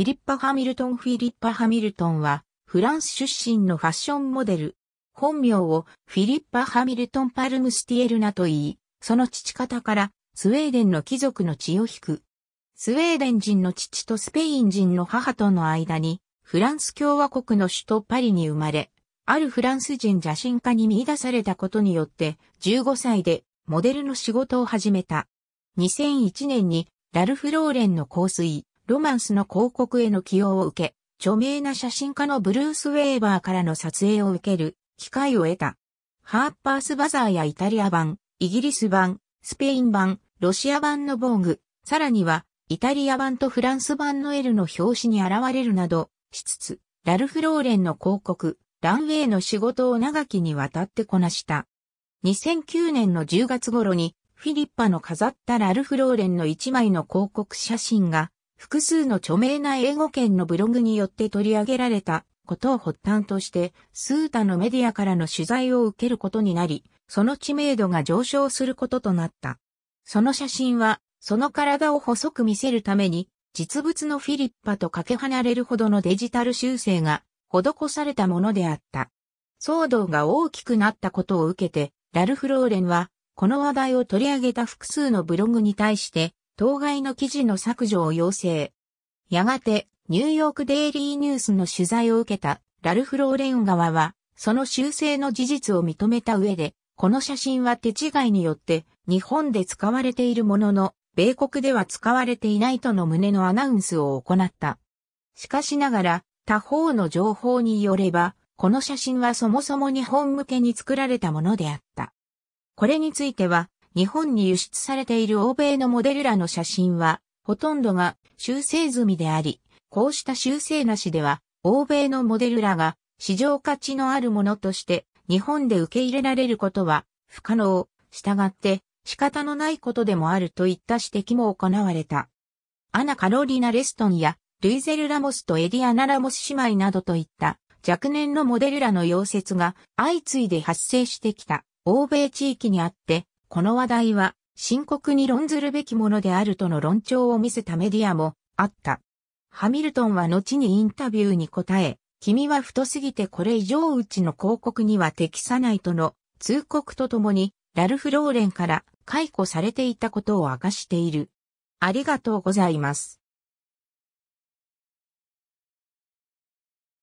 フィリッパ・ハミルトン・フィリッパ・ハミルトンは、フランス出身のファッションモデル。本名をフィリッパ・ハミルトン・パルムスティエルナと言い、その父方からスウェーデンの貴族の血を引く。スウェーデン人の父とスペイン人の母との間に、フランス共和国の首都パリに生まれ、あるフランス人写真家に見出されたことによって、15歳でモデルの仕事を始めた。2001年にラルフ・ローレンの香水、ロマンスの広告への起用を受け、著名な写真家のブルース・ウェーバーからの撮影を受ける機会を得た。ハーパースバザーやイタリア版、イギリス版、スペイン版、ロシア版の防具、さらには、イタリア版とフランス版の L の表紙に現れるなど、しつつ、ラルフ・ローレンの広告、ランウェイの仕事を長きにわたってこなした。2009年の10月頃に、フィリッパの飾ったラルフ・ローレンの一枚の広告写真が複数の著名な英語圏のブログによって取り上げられたことを発端として、スータのメディアからの取材を受けることになり、その知名度が上昇することとなった。その写真は、その体を細く見せるために、実物のフィリッパとかけ離れるほどのデジタル修正が施されたものであった。騒動が大きくなったことを受けて、ラルフ・ローレンは、この話題を取り上げた複数のブログに対して、当該の記事の削除を要請。やがて、ニューヨークデイリーニュースの取材を受けたラルフ・ローレン側は、その修正の事実を認めた上で、この写真は手違いによって日本で使われているものの、米国では使われていないとの旨のアナウンスを行った。しかしながら、他方の情報によれば、この写真はそもそも日本向けに作られたものであった。これについては、日本に輸出されている欧米のモデルらの写真は、ほとんどが修正済みであり、こうした修正なしでは、欧米のモデルらが市場価値のあるものとして日本で受け入れられることは不可能。したがって仕方のないことでもあるといった指摘も行われた。アナ・カロリナ・レストンやルイゼル・ラモスとエディアナ・ラモス姉妹などといった若年のモデルらの溶接が相次いで発生してきた欧米地域にあってこの話題は深刻に論ずるべきものであるとの論調を見せたメディアもあった。ハミルトンは後にインタビューに答え、君は太すぎてこれ以上うちの広告には適さないとの通告とともに、ラルフ・ローレンから解雇されていたことを明かしている。ありがとうございます。